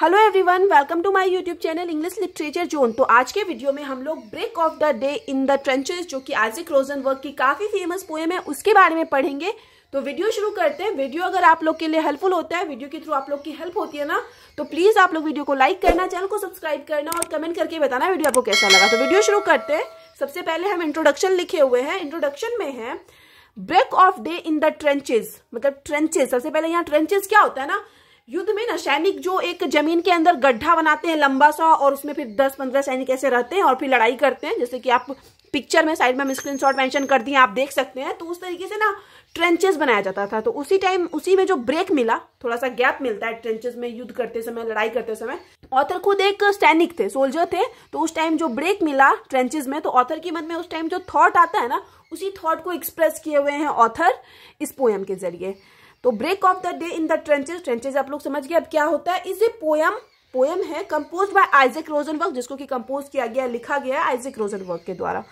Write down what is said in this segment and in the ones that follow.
hello everyone welcome to my YouTube channel English literature zone तो आज के video में हम लोग break of the day in the trenches जो कि आजिक रोजन वर्क की काफी फेमस पोएम है उसके बारे में पढ़ेंगे तो वीडियो शुरू करते हैं वीडियो अगर आप लोग के लिए हेल्पफुल होता है वीडियो के थ्रू आप लोग की हेल्प होती है ना तो प्लीज आप लोग वीडियो को लाइक करना चैनल को सब्सक्राइब करना और कमेंट करके बताना वीडियो आपको कैसा लगा तो वीडियो शुरू करते हैं सबसे पहले हम इंट्रोडक्शन लिखे हुए हैं इंट्रोडक्शन में है break of day in the trenches मतलब ट्रेंचेज सबसे पहले यहाँ ट्रेंचेज क्या होता है ना युद्ध में ना सैनिक जो एक जमीन के अंदर गड्ढा बनाते हैं लंबा सा और उसमें फिर दस पंद्रह सैनिक ऐसे रहते हैं और फिर लड़ाई करते हैं जैसे कि आप पिक्चर में साइड में हम स्क्रीन शॉट मैंशन कर दिए आप देख सकते हैं तो उस तरीके से ना ट्रेंचेस बनाया जाता था तो उसी टाइम उसी में जो ब्रेक मिला थोड़ा सा गैप मिलता है ट्रेंचेस में युद्ध करते समय लड़ाई करते समय ऑथर खुद एक सैनिक थे सोल्जर थे तो उस टाइम जो ब्रेक मिला ट्रेंचेस में तो ऑथर के मन में उस टाइम जो थॉट आता है ना उसी थॉट को एक्सप्रेस किए हुए हैं ऑथर इस पोएम के जरिए तो break of the day in the trenches trenches आप लोग समझ गए अब क्या होता है इज ए पोयम पोयम है कंपोज बाय आइजेक रोजनबर्ग जिसको कि कंपोज किया गया लिखा गया है आइजेक रोजनबर्ग के द्वारा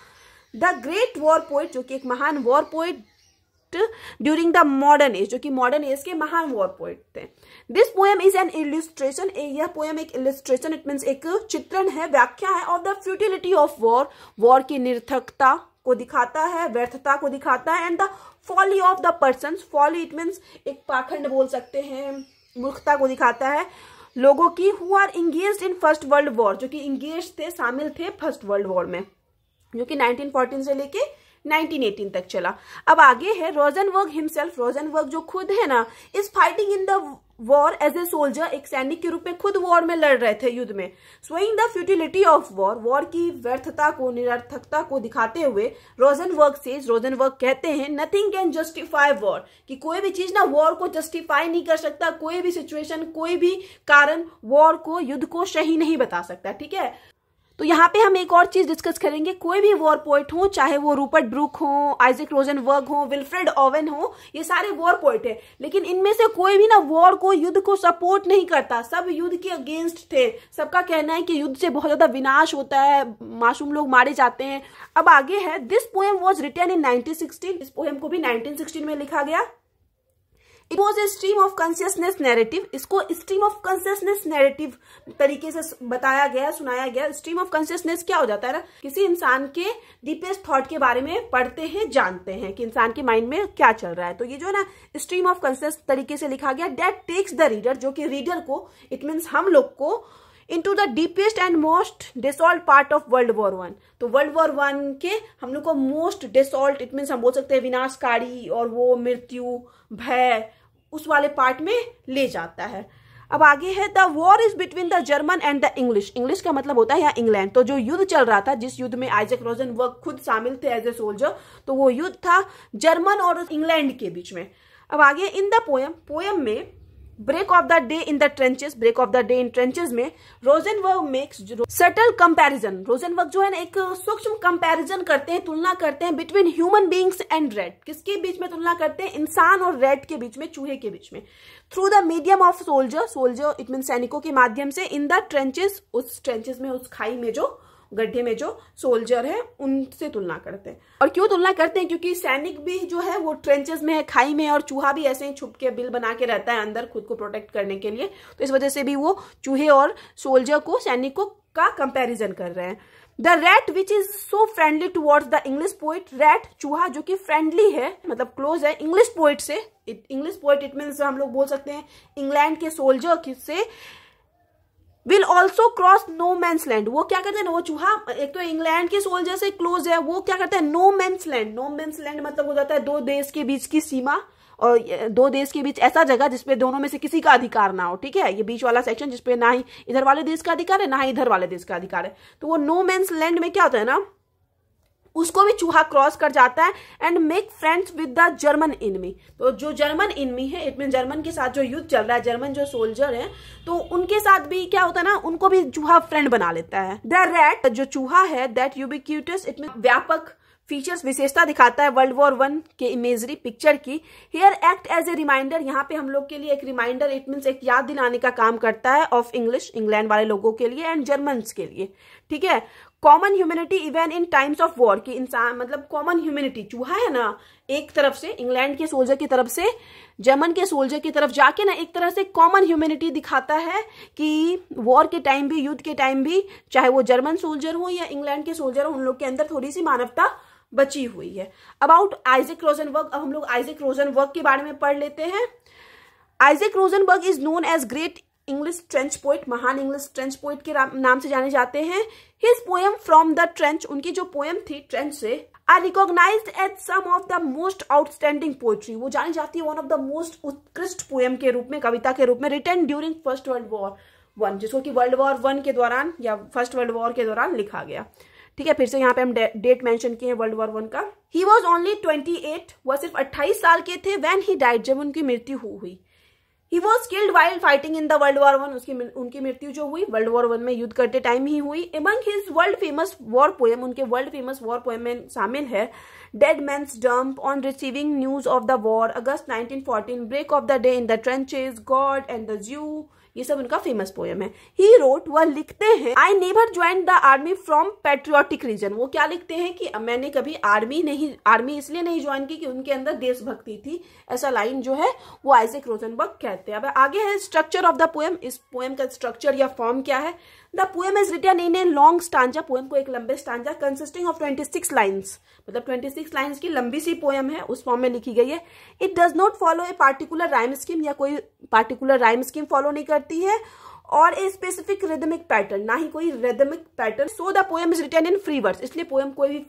द ग्रेट वॉर पोइट जो कि एक महान war poet during the modern age जो कि मॉडर्न एज के महान वॉर पोइट थे this poem is an illustration यह पोएम एक इलिस्ट्रेशन इट मीन एक चित्रण है व्याख्या है of the futility of war war की निर्थकता को दिखाता है व्यर्थता को दिखाता है and the folly of the person folly it means एक पाखंड बोल सकते हैं मूर्खता को दिखाता है लोगों की who are engage in first world war जो कि इंगेज थे शामिल थे फर्स्ट वर्ल्ड वॉर में जो कि 1914 से लेके 1918 तक चला अब आगे है रोजनवर्ग हिमसेल्फ रोजनवर्ग जो खुद है ना is fighting in the war as a soldier एक सैनिक के रूप में खुद वॉर में लड़ रहे थे युद्ध में showing the futility of war war की व्यर्थता को निरर्थकता को दिखाते हुए रोजनवर्ग से रोजनवर्ग कहते हैं नथिंग कैन जस्टिफाई वॉर कि कोई भी चीज ना वॉर को जस्टिफाई नहीं कर सकता कोई भी सिचुएशन कोई भी कारण वॉर को युद्ध को सही नहीं बता सकता ठीक है तो यहाँ पे हम एक और चीज डिस्कस करेंगे कोई भी वॉर पोइट हो चाहे वो रूपर्ट ब्रूक हो आइजिक वर्ग हो विल्फ्रेड ओवन हो ये सारे वॉर पोइट है लेकिन इनमें से कोई भी ना वॉर को युद्ध को सपोर्ट नहीं करता सब युद्ध के अगेंस्ट थे सबका कहना है कि युद्ध से बहुत ज्यादा विनाश होता है मासूम लोग मारे जाते हैं अब आगे है this poem was written in nineteen इस पोएम को भी नाइनटीन में लिखा गया it was a stream of consciousness narrative इसको स्ट्रीम ऑफ कॉन्सियसनेस नैरेटिव तरीके से बताया गया सुनाया गया स्ट्रीम ऑफ कॉन्सियसनेस क्या हो जाता है ना किसी इंसान के डीपेस्ट थॉट के बारे में पढ़ते हैं जानते हैं कि इंसान के माइंड में क्या चल रहा है तो ये जो है ना स्ट्रीम ऑफ कॉन्सियस तरीके से लिखा गया डेट टेक्स द रीडर जो कि रीडर को इट मीन्स हम लोग को into the deepest and most desolate part of world war one तो वर्ल्ड वॉर वन के हम लोग को मोस्ट डिसॉल्ट इट मीन्स हम बोल सकते हैं विनाशकारी और वो मृत्यु भय उस वाले पार्ट में ले जाता है अब आगे है the war is between the German and the English English का मतलब होता है यहाँ इंग्लैंड तो जो युद्ध चल रहा था जिस युद्ध में आइजक रोजन वर्क खुद शामिल थे एज ए सोल्जर तो वो युद्ध था जर्मन और इंग्लैंड के बीच में अब आगे इन द पोयम पोयम में break of the day in the trenches break of the day in trenches में रोजन वर्ग मेक्स सटल कंपैरिजन रोजन वर्ग जो है ना एक uh, सूक्ष्म कंपैरिजन करते हैं तुलना करते हैं between human beings and rat किसके बीच में तुलना करते हैं इंसान और रेड के बीच में चूहे के बीच में through the medium of soldier soldier it mean सैनिकों के माध्यम से इन द ट्रेंचेस उस ट्रेंचेस में उस खाई में जो गड्ढे में जो सोल्जर है उनसे तुलना करते हैं और क्यों तुलना करते हैं क्योंकि सैनिक भी जो है वो ट्रेंचेस में है खाई में और चूहा भी ऐसे ही छुप के बिल बना के रहता है अंदर खुद को प्रोटेक्ट करने के लिए तो इस वजह से भी वो चूहे और सोल्जर को सैनिक को का कंपेरिजन कर रहे हैं the rat which is so friendly towards the English poet rat चूहा जो कि फ्रेंडली है मतलब क्लोज है इंग्लिश पोइट से इंग्लिश पोइट इट मीन हम लोग बोल सकते हैं इंग्लैंड के सोल्जर से will also cross no man's land वो क्या करते हैं वो चूहा एक तो इंग्लैंड के सोल्जर से क्लोज है वो क्या करते हैं no man's land no man's land मतलब हो जाता है दो देश के बीच की सीमा और दो देश के बीच ऐसा जगह जिसपे दोनों में से किसी का अधिकार ना हो ठीक है ये बीच वाला सेक्शन जिसपे ना ही इधर वाले देश का अधिकार है ना ही इधर वाले देश का अधिकार है तो वो नो मैंस लैंड में क्या होता है ना उसको भी चूहा क्रॉस कर जाता है and make friends with the German enemy तो जो जर्मन इनमी है इटमीन जर्मन के साथ जो युद्ध चल रहा है जर्मन जो सोल्जर है तो उनके साथ भी क्या होता है ना उनको भी चूहा फ्रेंड बना लेता है द रेट जो चूहा है दैट यूबिक्यूटस इट व्यापक फीचर्स विशेषता दिखाता है वर्ल्ड वॉर वन के इमेजरी पिक्चर की here act as a reminder यहाँ पे हम लोग के लिए एक रिमाइंडर इट मीन एक याद दिलाने का काम करता है ऑफ इंग्लिश इंग्लैंड वाले लोगों के लिए एंड जर्मन के लिए ठीक है common humanity even in times of war की इंसान मतलब कॉमन ह्यूमिनिटी चूहा है ना एक तरफ से इंग्लैंड के सोल्जर की तरफ से जर्मन के सोल्जर की तरफ जाके ना एक तरह से कॉमन ह्यूमिनिटी दिखाता है कि वॉर के टाइम भी युद्ध के टाइम भी चाहे वो जर्मन सोल्जर हो या इंग्लैंड के सोल्जर हो उन लोग के अंदर थोड़ी सी मानवता बची हुई है अबाउट आइजिक रोजनबर्ग अब हम लोग आइजिक वर्ग के बारे में पढ़ लेते हैं Isaac Rosenberg is known as great English trench poet महान इंग्लिश ट्रेंच पोइट के नाम से जाने जाते हैं his poem from the trench उनकी जो पोएम थी ट्रेंच से are recognise at some of the most outstanding poetry वो जानी जाती है वन ऑफ द मोस्ट उत्कृष्ट पोएम के रूप में कविता के रूप में written during first world war one जिसको कि वर्ल्ड वॉर वन के दौरान या फर्स्ट वर्ल्ड वॉर के दौरान लिखा गया ठीक है फिर से यहाँ पे हम डेट मेंशन किए हैं वर्ल्ड वॉर वन का he was only twenty eight वह सिर्फ अट्ठाईस साल के थे वेन ही डाइट जब उनकी मृत्यु हुई he was killed while fighting in the world war one उसकी उनकी मृत्यु जो हुई वर्ल्ड वॉर वन में युद्ध करते टाइम ही हुई among his world famous war poem उनके वर्ल्ड फेमस वॉर पोएम में शामिल है dead man's dump on receiving news of the war August nineteen fourteen break of the day in the trenches God and the Jew ये सब उनका famous poem है he wrote वह लिखते हैं I never join the army from patriotic reason वो क्या लिखते हैं कि मैंने कभी आर्मी नहीं आर्मी इसलिए नहीं ज्वाइन की कि उनके अंदर देशभक्ति थी ऐसा लाइन जो है वो आइजेक रोजनबर्ग कहते हैं अब आगे है स्ट्रक्चर ऑफ द पोएम इस पोएम का स्ट्रक्चर या फॉर्म क्या है the poem is written in a long stanza poem को एक लंबे stanza consisting of twenty six lines मतलब ट्वेंटी सिक्स लाइन्स की लंबी सी पोएम है उस फॉर्म में लिखी गई है it does not follow a particular rhyme scheme या कोई पार्टिकुलर राइम स्कीम फॉलो नहीं करती करती है और ए स्पेसिफिक रिदमिक पैटर्न ना ही कोई rhythmic pattern so the poem is written in free words इसलिए पोएम कोई भी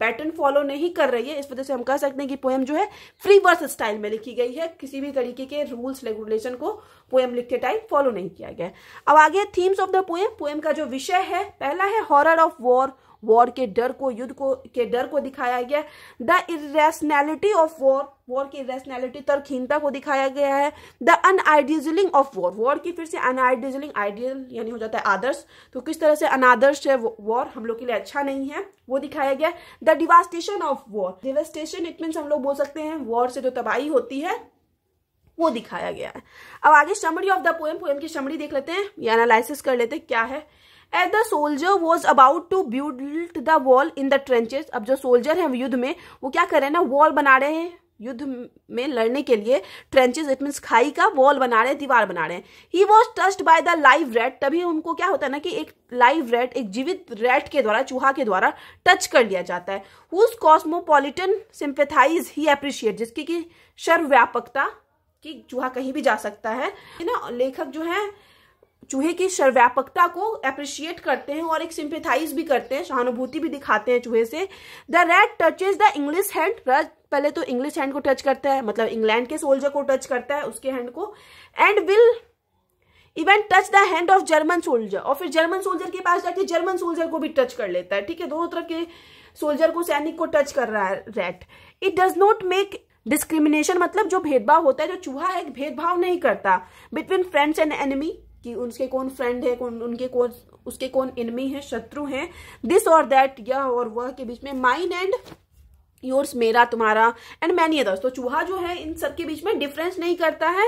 पैटर्न फॉलो नहीं कर रही है इस वजह से हम कह सकते हैं कि पोएम जो है फ्री वर्स स्टाइल में लिखी गई है किसी भी तरीके के रूल्स रेगुलेशन को पोएम लिखते टाइम फॉलो नहीं किया गया अब आगे themes of the poem poem का जो विषय है पहला है हॉरर ऑफ वॉर वॉर के डर को युद्ध को के डर को दिखाया गया the irrationality of war war की रेशनैलिटी तर्कहीनता को दिखाया गया है the unidealising of war war की फिर से अनआइडियलिंग आइडियल यानी हो जाता है आदर्श तो किस तरह से अनादर्श है वॉर हम लोग के लिए अच्छा नहीं है वो दिखाया गया the devastation of war devastation it means हम लोग बोल सकते हैं वॉर से जो तबाही होती है वो दिखाया गया है अब आगे summary of the poem poem की समरी देख लेते हैं या एनालिस कर लेते हैं क्या है as the soldier was about to build the wall in the trenches अब जो सोल्जर है युद्ध में वो क्या कर रहे हैं ना वॉल बना रहे हैं युद्ध में लड़ने के लिए ट्रेंचेस इट मीन खाई का वॉल बना रहे हैं दीवार बना रहे हैं he was touched by the live rat तभी उनको क्या होता है ना कि एक लाइव रेट एक जीवित रेट के द्वारा चूहा के द्वारा टच कर लिया जाता है whose cosmopolitan sympathies he appreciate जिसकी कि सर्वव्यापकता कि चूहा कहीं भी जा सकता है ना लेखक जो है चूहे की सर्व्यापकता को अप्रिशिएट करते हैं और एक सिंपेथाइज भी करते हैं सहानुभूति भी दिखाते हैं चूहे से the rat touches the English hand rat पहले तो इंग्लिश हैंड को टच करता है मतलब इंग्लैंड के सोल्जर को टच करता है उसके हैंड को and will even touch the hand of German soldier और फिर जर्मन सोल्जर के पास जाके जर्मन सोल्जर को भी टच कर लेता है ठीक है दोनों तरह के सोल्जर को सैनिक को टच कर रहा है rat it does not make discrimination मतलब जो भेदभाव होता है जो चूहा है भेदभाव नहीं करता बिटवीन फ्रेंड्स एंड एनिमी कि उनके कौन फ्रेंड है कौन उनके कौन उसके कौन इनमी है शत्रु है दिस और दैट या और वह के बीच में माइन एंड योर्स मेरा तुम्हारा एंड मैनी अदर्स तो चूहा जो है इन सब के बीच में डिफरेंस नहीं करता है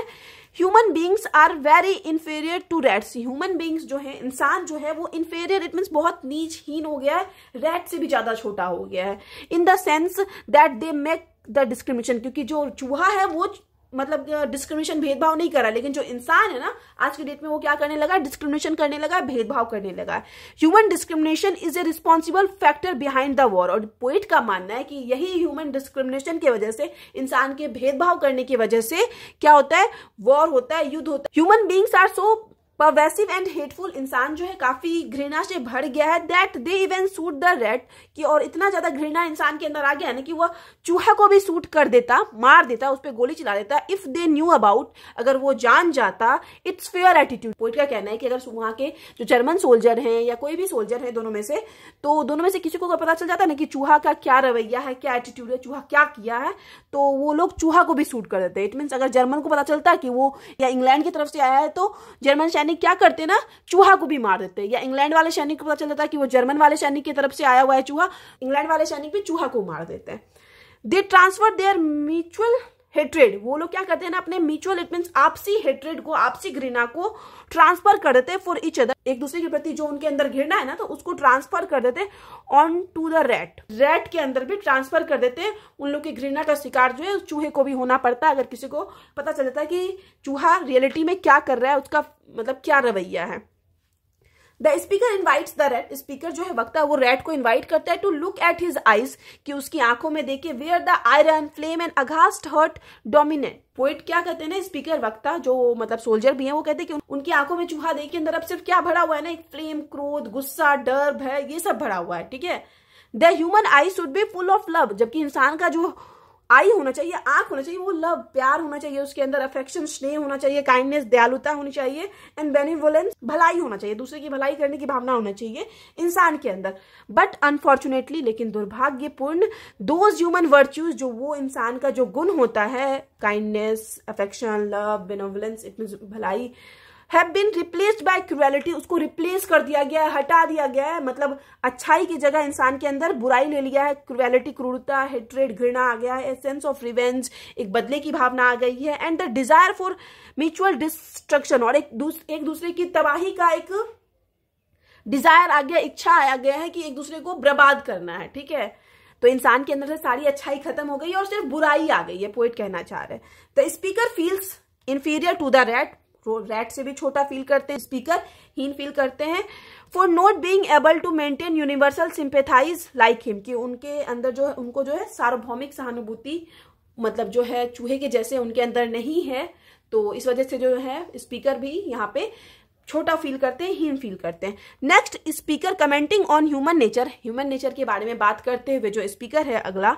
human beings are very inferior to rats human beings जो है इंसान जो है वो इन्फेरियर इट मीन्स बहुत नीच हीन हो गया है रेड से भी ज्यादा छोटा हो गया है in the sense that they make the discrimination क्योंकि जो चूहा है वो मतलब डिस्क्रिमिनेशन भेदभाव नहीं करा लेकिन जो इंसान है ना आज के डेट में वो क्या करने लगा डिस्क्रिमिनेशन करने लगा भेदभाव करने लगा human discrimination is a responsible factor behind the war और पोइट का मानना है कि यही ह्यूमन डिस्क्रिमिनेशन की वजह से इंसान के भेदभाव करने की वजह से क्या होता है वॉर होता है युद्ध होता है human beings are so pervasive and hateful इंसान जो है काफी घृणा से भर गया है that they even shoot the rat कि और इतना ज्यादा घृणा इंसान के अंदर आ गया है ना कि वह चूहा को भी सूट कर देता मार देता उस पर गोली चला देता इफ दे न्यू अबाउट अगर वो जान जाता इट्स फेयर एटीट्यूड पोइट का कहना है कि अगर वहां के जो जर्मन सोल्जर हैं या कोई भी सोल्जर है दोनों में से तो दोनों में से किसी को पता चल जाता है ना कि चूहा का क्या रवैया है क्या एटीट्यूड है चूहा क्या किया है तो वो लोग चूहा को भी सूट कर देते इट मीन अगर जर्मन को पता चलता कि वो या इंग्लैंड की तरफ से आया है तो जर्मन सैनिक सैनिक क्या करते ना चूहा को भी मार देते या इंग्लैंड वाले सैनिक को पता चल जाता है कि वो जर्मन वाले सैनिक की तरफ से आया हुआ है चूहा इंग्लैंड वाले सैनिक भी चूहा को मार देते हैं they transfer their mutual hatred वो लोग क्या करते हैं ना अपने म्यूचुअल इट मीन्स आपसी हेट्रेड को आपसी घृणा को ट्रांसफर कर देते फॉर इच अदर एक दूसरे के प्रति जो उनके अंदर घृणा है ना तो उसको ट्रांसफर कर देते on to the rat rat के अंदर भी ट्रांसफर कर देते उन लोग की घृणा का शिकार जो है चूहे को भी होना पड़ता है अगर किसी को पता चल जाता है कि चूहा रियलिटी में क्या कर रहा है उसका मतलब क्या रवैया है the speaker invite the rat speaker जो है वक्ता वो रेड को इन्वाइट करता है to look at his eyes कि उसकी आंखों में देखे where the iron flame and aghast heart dominate poet क्या कहते हैं ना स्पीकर वक्ता जो मतलब सोल्जर भी है वो कहते हैं कि उनकी आंखों में चूहा देख के अंदर अब सिर्फ क्या भरा हुआ है ना एक फ्लेम क्रोध गुस्सा डर भय ये सब भरा हुआ है ठीक है the human eye should be full of love जबकि इंसान का जो आई होना चाहिए आंख होना चाहिए वो लव प्यार होना चाहिए उसके अंदर अफेक्शन स्नेह होना चाहिए काइंडनेस दयालुता होनी चाहिए एंड बेनिवोलेंस भलाई होना चाहिए दूसरे की भलाई करने की भावना होना चाहिए इंसान के अंदर बट अनफॉर्चुनेटली लेकिन दुर्भाग्यपूर्ण दोज ह्यूमन वर्च्यूज जो वो इंसान का जो गुण होता है kindness affection love benevolence it mean भलाई have been replaced by cruelty उसको रिप्लेस कर दिया गया है हटा दिया गया है मतलब अच्छाई की जगह इंसान के अंदर बुराई ले लिया है क्रुएलिटी क्रूरता हेट्रेड घृणा आ गया है सेंस ऑफ रिवेंज एक बदले की भावना आ गई है and the desire for mutual destruction और एक दूस, एक दूसरे की तबाही का एक डिजायर आ गया इच्छा आया गया है कि एक दूसरे को बर्बाद करना है ठीक है तो इंसान के अंदर से सारी अच्छाई खत्म हो गई और सिर्फ बुराई आ गई है पोइट कहना चाह रहे हैं the speaker feels inferior to the rat rat से भी छोटा फील करते हैं स्पीकर हीन फील करते हैं for not being able to maintain universal sympathies like him कि उनके अंदर जो है उनको जो है सार्वभौमिक सहानुभूति मतलब जो है चूहे के जैसे उनके अंदर नहीं है तो इस वजह से जो है स्पीकर भी यहाँ पे छोटा फील करते हैं हीन फील करते हैं next speaker commenting on human nature human nature के बारे में बात करते हुए जो स्पीकर है अगला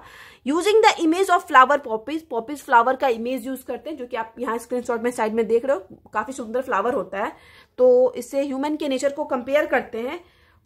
using the image of flower poppies poppies flower का इमेज यूज करते हैं जो कि आप यहाँ शॉट में साइड में देख रहे हो काफी सुंदर फ्लावर होता है तो इससे ह्यूमन के नेचर को कंपेयर करते हैं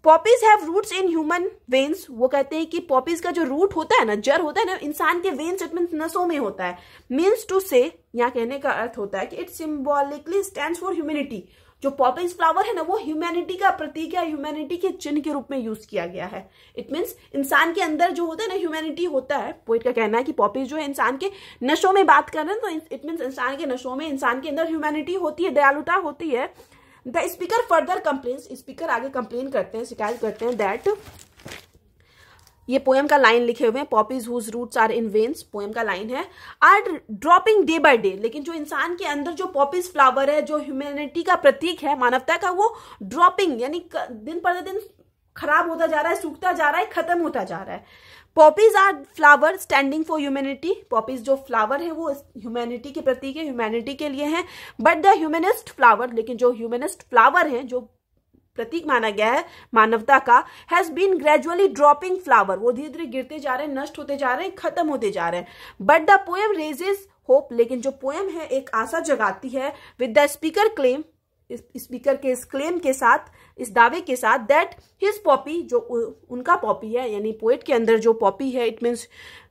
poppies have roots in human veins वो कहते हैं कि पॉपीज का जो रूट होता है ना जर होता है ना इंसान के वेन्स इट मीन नसों में होता है मीन्स टू से यहाँ कहने का अर्थ होता है कि it symbolically stand for humanity जो पॉपीज फ्लावर है ना वो ह्यूमैनिटी का प्रतीक या ह्यूमैनिटी के चिन्ह के रूप में यूज किया गया है इट मीन्स इंसान के अंदर जो होता है ना ह्यूमैनिटी होता है पोइट का कहना है कि पॉपीज जो है इंसान के नशों में बात कर रहे हैं तो इट मीन्स इंसान के नशों में इंसान के अंदर ह्यूमैनिटी होती है दयालुता होती है the speaker further complain speaker आगे कंप्लेन करते हैं शिकायत करते हैं दैट ये पोएम का लाइन लिखे हुए हैं poppies whose roots are in veins poem का लाइन है are dropping day by day लेकिन जो इंसान के अंदर जो पॉपीज फ्लावर है जो ह्यूमैनिटी का प्रतीक है मानवता का वो ड्रॉपिंग यानी दिन पर दिन खराब होता जा रहा है सूखता जा रहा है खत्म होता जा रहा है poppies are flower standing for humanity poppies जो फ्लावर है वो ह्यूमैनिटी के प्रतीक है ह्यूमैनिटी के लिए है बट द ह्यूमनिस्ट फ्लावर लेकिन जो ह्यूमनिस्ट फ्लावर है जो प्रतीक माना गया है मानवता का has been gradually dropping flower वो धीरे धीरे गिरते जा रहे हैं नष्ट होते जा रहे हैं खत्म होते जा रहे हैं but the poem raises hope लेकिन जो पोएम है एक आशा जगाती है with the speaker claim speaker के इस क्लेम के साथ इस दावे के साथ दैट हिज पॉपी जो उनका पॉपी है यानी पोएट के अंदर जो पॉपी है इट मीन्स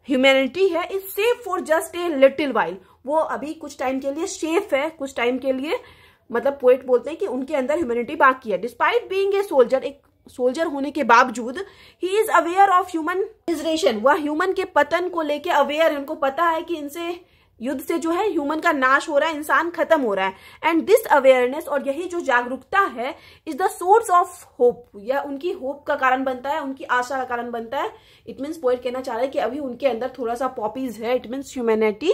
ह्यूमैनिटी है is safe for just a little while वो अभी कुछ टाइम के लिए सेफ है कुछ टाइम के लिए मतलब पोएट बोलते हैं कि उनके अंदर ह्यूमैनिटी बाकी है डिस्पाइट बींग ए सोल्जर एक सोल्जर होने के बावजूद he is aware of human वह ह्यूमन के पतन को लेके अवेयर है उनको पता है कि इनसे युद्ध से जो है ह्यूमन का नाश हो रहा है इंसान खत्म हो रहा है एंड दिस अवेयरनेस और यही जो जागरूकता है is the source of hope यह उनकी होप का कारण बनता है उनकी आशा का कारण बनता है इट मीन्स पोइट कहना चाह रहे हैं कि अभी उनके अंदर थोड़ा सा पॉपीज है इट मीन्स ह्यूमैनिटी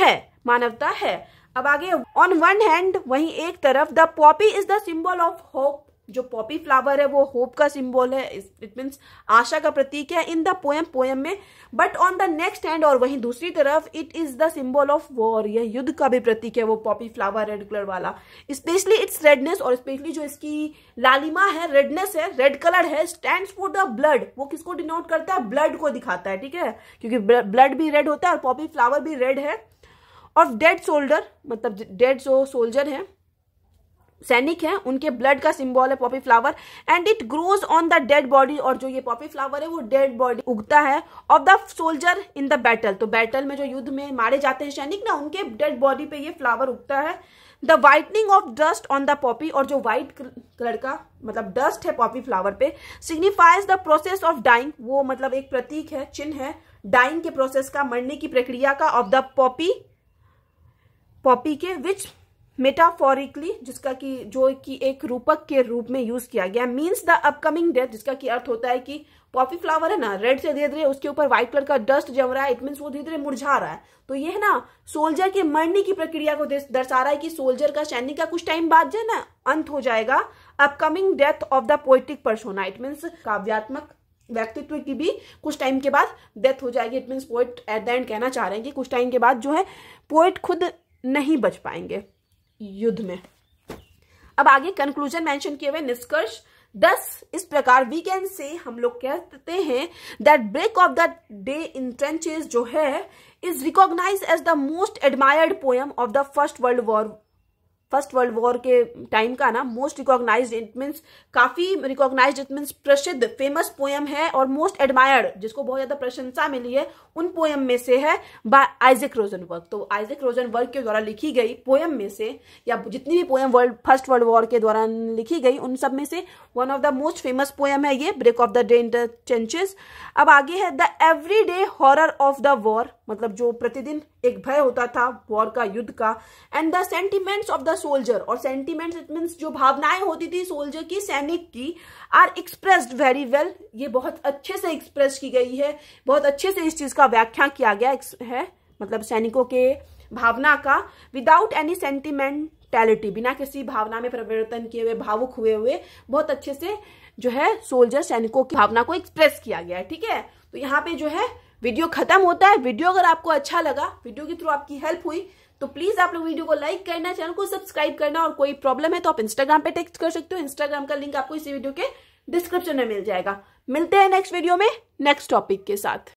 है मानवता है अब आगे ऑन वन हैंड वहीं एक तरफ the poppy is the symbol of hope जो पॉपी फ्लावर है वो होप का सिंबल है इट मीन्स आशा का प्रतीक है इन द पोएम पोएम में but on the next end और वहीं दूसरी तरफ it is the symbol of war यह युद्ध का भी प्रतीक है वो पॉपी फ्लावर रेड कलर वाला स्पेशली इट्स रेडनेस और स्पेशली जो इसकी लालिमा है रेडनेस है रेड कलर है स्टैंड फॉर द ब्लड वो किसको डिनोट करता है ब्लड को दिखाता है ठीक है क्योंकि ब्लड भी रेड होता है और पॉपी फ्लावर भी रेड है और डेड सोल्डर मतलब डेड जो सोल्जर है सैनिक हैं उनके ब्लड का सिंबल है poppy flower and it grows on the dead body और जो ये पॉपी फ्लावर है वो डेड बॉडी उगता है of the soldier in the battle तो बैटल में जो युद्ध में मारे जाते हैं सैनिक ना उनके डेड बॉडी पे ये फ्लावर उगता है the whitening of dust on the poppy और जो व्हाइट कलर का मतलब डस्ट है पॉपी फ्लावर पे signifies the process of dying वो मतलब एक प्रतीक है चिन्ह है डाइंग के प्रोसेस का मरने की प्रक्रिया का ऑफ द पॉपी पॉपी के विच मेटाफोरिकली जिसका कि जो कि एक रूपक के रूप में यूज किया गया मीन्स द अपकमिंग डेथ जिसका कि अर्थ होता है कि पॉपी फ्लावर है ना रेड से धीरे धीरे उसके ऊपर व्हाइट कलर का डस्ट जम रहा है इट मीन्स वो धीरे धीरे मुरझा रहा है तो ये है ना सोल्जर के मरने की प्रक्रिया को दर्शा रहा है कि सोल्जर का सैनिक का कुछ टाइम बाद जो है ना अंत हो जाएगा upcoming death of the poetic persona it means काव्यात्मक व्यक्तित्व की भी कुछ टाइम के बाद डेथ हो जाएगी it means poet at the end कहना चाह रहे हैं कि कुछ टाइम के बाद जो है पोइट खुद नहीं बच पाएंगे युद्ध में अब आगे कंक्लूजन मेंशन किए हुए निष्कर्ष दस इस प्रकार वी कैन से हम लोग कहते हैं that break of the day in trenches जो है is recognise as the most admired poem of the first world war first world war के टाइम का ना मोस्ट रिकॉग्नाइज इट मीन्स काफी रिकॉग्नाइज इट मीन्स प्रसिद्ध फेमस पोएम है और most admired जिसको बहुत ज्यादा प्रशंसा मिली है उन पोएम में से है by Isaac Rosenberg Isaac Rosenberg द्वारा लिखी गई पोएम में से या जितनी भी poem world first world war के दौरान लिखी गई उन सब में से one of the most famous poem है ये ब्रेक ऑफ द डे इंटर चेंचेस अब आगे है the everyday horror of the war मतलब जो प्रतिदिन एक भय होता था वॉर का युद्ध का and the sentiments of the soldier और सेंटिमेंट्स इट मीन्स जो भावनाएं होती थी सोल्जर की सैनिक की आर एक्सप्रेस्ड वेरी वेल ये बहुत अच्छे से एक्सप्रेस की गई है बहुत अच्छे से इस चीज का व्याख्या किया गया है मतलब सैनिकों के भावना का विदाउट एनी सेंटिमेंटैलिटी बिना किसी भावना में परिवर्तन किए हुए भावुक हुए हुए बहुत अच्छे से जो है सोल्जर सैनिकों की भावना को एक्सप्रेस किया गया है ठीक है तो यहाँ पे जो है वीडियो खत्म होता है वीडियो अगर आपको अच्छा लगा वीडियो के थ्रू आपकी हेल्प हुई तो प्लीज आप लोग वीडियो को लाइक करना चैनल को सब्सक्राइब करना और कोई प्रॉब्लम है तो आप इंस्टाग्राम पे टेक्स्ट कर सकते हो इंस्टाग्राम का लिंक आपको इसी वीडियो के डिस्क्रिप्शन में मिल जाएगा मिलते हैं नेक्स्ट वीडियो में नेक्स्ट टॉपिक के साथ